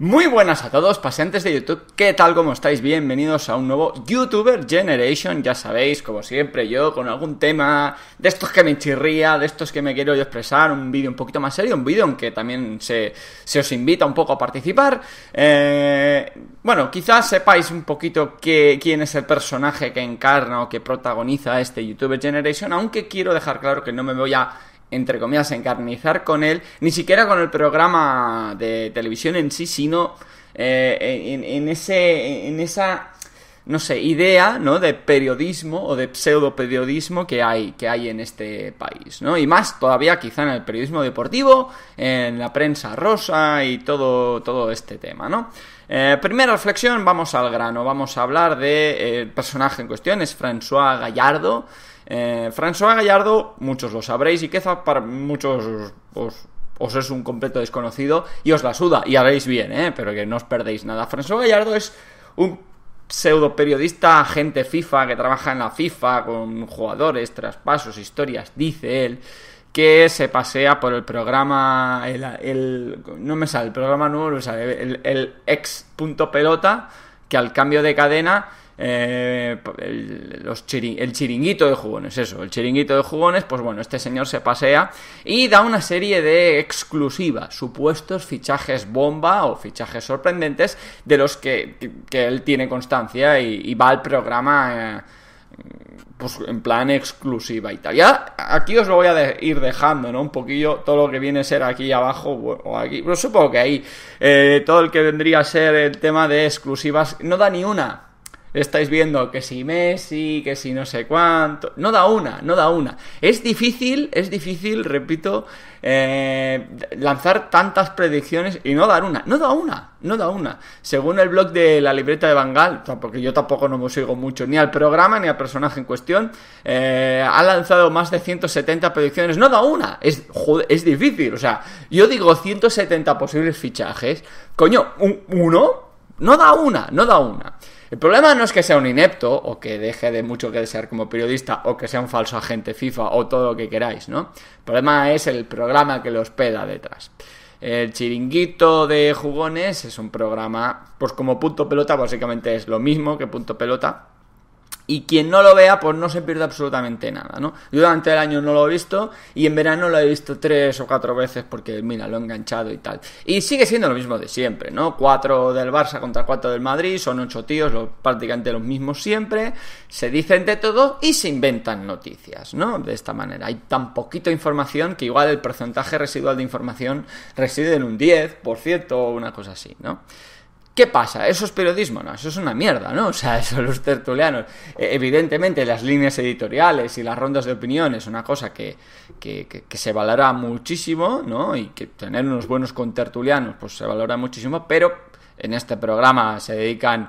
Muy buenas a todos, paseantes de YouTube. ¿Qué tal? ¿Cómo estáis? Bienvenidos a un nuevo YouTuber Generation. Ya sabéis, como siempre, yo con algún tema de estos que me chirría, de estos que me quiero expresar, un vídeo un poquito más serio, un vídeo en que también se, se, os invita un poco a participar. Eh, bueno, quizás sepáis un poquito quién es el personaje que encarna o que protagoniza este YouTuber Generation, aunque quiero dejar claro que no me voy a entre comillas, encarnizar con él, ni siquiera con el programa de televisión en sí, sino eh, en, ese, en esa no sé, idea, ¿no? De periodismo o de pseudoperiodismo que hay, que hay en este país, ¿no? Y más todavía quizá en el periodismo deportivo, en la prensa rosa y todo, todo este tema, ¿no? Eh, primera reflexión, vamos al grano, vamos a hablar del de, eh, personaje en cuestión, es François Gallardo. Eh, François Gallardo, muchos lo sabréis y quizá para muchos os, os es un completo desconocido y os la suda, y haréis bien, ¿eh? pero que no os perdéis nada. François Gallardo es un pseudo periodista, agente FIFA, que trabaja en la FIFA con jugadores, traspasos, historias, dice él, que se pasea por el programa, el, no me sale, el programa nuevo, no me sale, el, el ex punto pelota, que al cambio de cadena eh, el, chiringuito de jugones, eso, el chiringuito de jugones, pues bueno, este señor se pasea y da una serie de exclusivas, supuestos fichajes bomba o fichajes sorprendentes de los que, él tiene constancia y, va al programa... Eh, pues en plan exclusiva y tal. Ya aquí os lo voy a ir dejando, ¿no? Un poquillo todo lo que viene a ser aquí abajo o aquí. Pero supongo que ahí eh, todo el que vendría a ser el tema de exclusivas no da ni una estáis viendo que si Messi, que si no sé cuánto. No da una, no da una. Es difícil, es difícil, repito, eh, lanzar tantas predicciones y no dar una. No da una, no da una. Según el blog de la libreta de Bangal, porque yo tampoco no me sigo mucho ni al programa ni al personaje en cuestión, eh, ha lanzado más de 170 predicciones. No da una. Es, es difícil. O sea, yo digo 170 posibles fichajes. Coño, uno. No da una, no da una. El problema no es que sea un inepto o que deje de mucho que desear como periodista o que sea un falso agente FIFA o todo lo que queráis, ¿no? El problema es el programa que los hospeda detrás. El chiringuito de jugones es un programa, pues como punto pelota, básicamente es lo mismo que punto pelota, y quien no lo vea, pues no se pierde absolutamente nada, ¿no? Yo durante el año no lo he visto y en verano lo he visto tres o cuatro veces porque, mira, lo he enganchado y tal. Y sigue siendo lo mismo de siempre, ¿no? Cuatro del Barça contra cuatro del Madrid, son ocho tíos, prácticamente los mismos siempre, se dicen de todo y se inventan noticias, ¿no? De esta manera. Hay tan poquito información que igual el porcentaje residual de información reside en un 10% por o una cosa así, ¿no? ¿Qué pasa? ¿Eso es periodismo? No, eso es una mierda, ¿no? O sea, eso los tertulianos. E, evidentemente, las líneas editoriales y las rondas de opinión es una cosa que, se valora muchísimo, ¿no? Y que tener unos buenos con tertulianos, pues se valora muchísimo, pero en este programa se dedican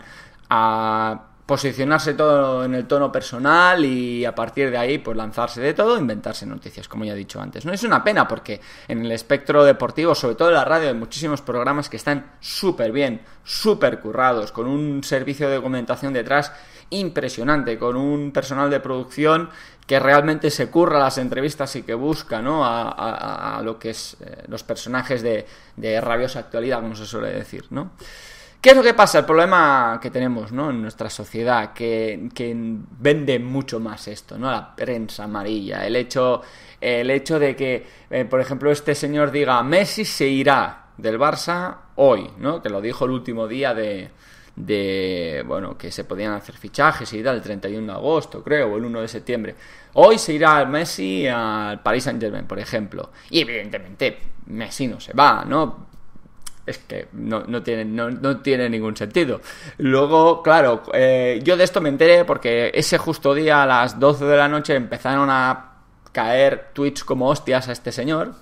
a posicionarse todo en el tono personal y a partir de ahí pues lanzarse de todo, inventarse noticias, como ya he dicho antes. No es una pena porque en el espectro deportivo, sobre todo en la radio, hay muchísimos programas que están súper bien, súper currados, con un servicio de documentación detrás impresionante, con un personal de producción que realmente se curra las entrevistas y que busca ¿no? a, lo que es eh, los personajes de, de rabiosa actualidad, como se suele decir, ¿no? ¿Qué es lo que pasa? El problema que tenemos ¿no? en nuestra sociedad, que, vende mucho más esto, ¿no? La prensa amarilla, el hecho, el hecho de que, eh, por ejemplo, este señor diga, Messi se irá del Barça hoy, ¿no? Que lo dijo el último día de, de, bueno, que se podían hacer fichajes y tal, el 31 de agosto, creo, o el 1 de septiembre. Hoy se irá Messi al Paris Saint-Germain, por ejemplo. Y evidentemente Messi no se va, ¿no? es que no, tiene, no, tiene ningún sentido. Luego, claro, eh, yo de esto me enteré porque ese justo día a las 12 de la noche empezaron a caer tweets como hostias a este señor,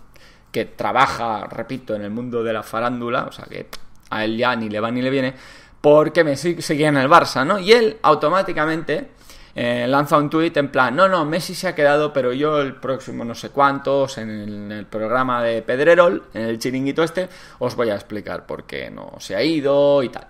que trabaja, repito, en el mundo de la farándula, o sea que a él ya ni le va ni le viene, porque me seguía en el Barça, ¿no? Y él automáticamente eh, lanza un tuit en plan, no, no, Messi se ha quedado, pero yo el próximo no sé cuántos, en el, programa de Pedrerol, en el chiringuito este, os voy a explicar por qué no se ha ido y tal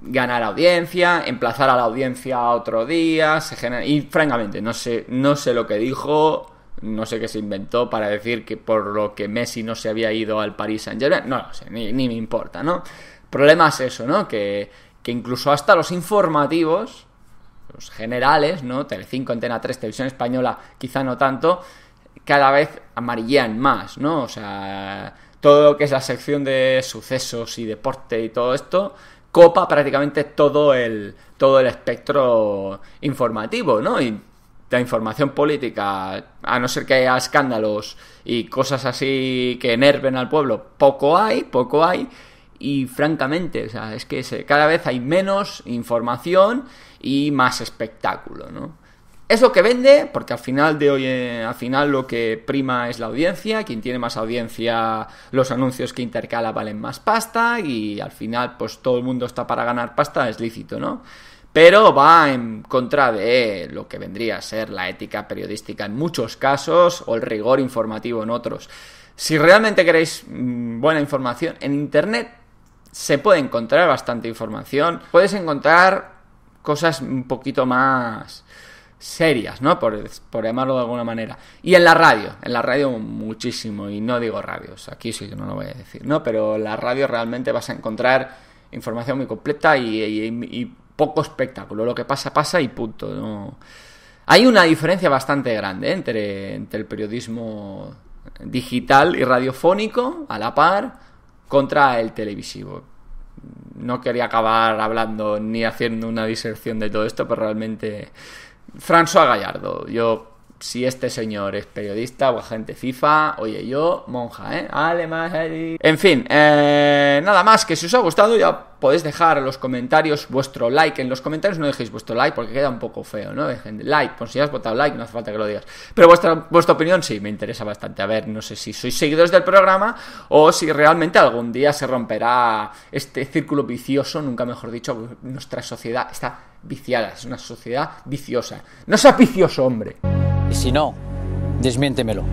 ganar audiencia, emplazar a la audiencia otro día, Y francamente, no sé, no sé lo que dijo, no sé qué se inventó para decir que por lo que Messi no se había ido al Paris Saint-Germain, no lo sé, ni, me importa, ¿no? problema es eso, ¿no? Que, que incluso hasta los informativos generales, ¿no? Telecinco, Antena 3, Televisión Española, quizá no tanto, cada vez amarillean más, ¿no? O sea, todo lo que es la sección de sucesos y deporte y todo esto copa prácticamente todo el todo el espectro informativo, ¿no? Y la información política, a no ser que haya escándalos y cosas así que enerven al pueblo, poco hay, poco hay y francamente, es que cada vez hay menos información y más espectáculo, ¿no? Es lo que vende, porque al final de hoy, eh, al final lo que prima es la audiencia, quien tiene más audiencia, los anuncios que intercala valen más pasta y al final pues todo el mundo está para ganar pasta, es lícito, ¿no? Pero va en contra de lo que vendría a ser la ética periodística en muchos casos o el rigor informativo en otros. Si realmente queréis mm, buena información en Internet, se puede encontrar bastante información. Puedes encontrar cosas un poquito más serias, ¿no? Por, llamarlo de alguna manera. Y en la radio, en la radio muchísimo, y no digo radios, aquí sí que no lo voy a decir, ¿no? Pero en la radio realmente vas a encontrar información muy completa y, poco espectáculo. Lo que pasa, pasa y punto. Hay una diferencia bastante grande entre, entre el periodismo digital y radiofónico, a la par, contra el televisivo. No quería acabar hablando ni haciendo una diserción de todo esto, pero realmente François Gallardo, yo si este señor es periodista o agente FIFA, oye, yo, monja, ¿eh? En fin, eh, nada más, que si os ha gustado ya podéis dejar en los comentarios vuestro like. En los comentarios no dejéis vuestro like porque queda un poco feo, ¿no? Dejen like, pues si has votado like no hace falta que lo digas. Pero vuestra, vuestra opinión sí, me interesa bastante. A ver, no sé si sois seguidores del programa o si realmente algún día se romperá este círculo vicioso, nunca mejor dicho, nuestra sociedad está viciada, es una sociedad viciosa. No sea vicioso, hombre. Y si no, desmiéntemelo.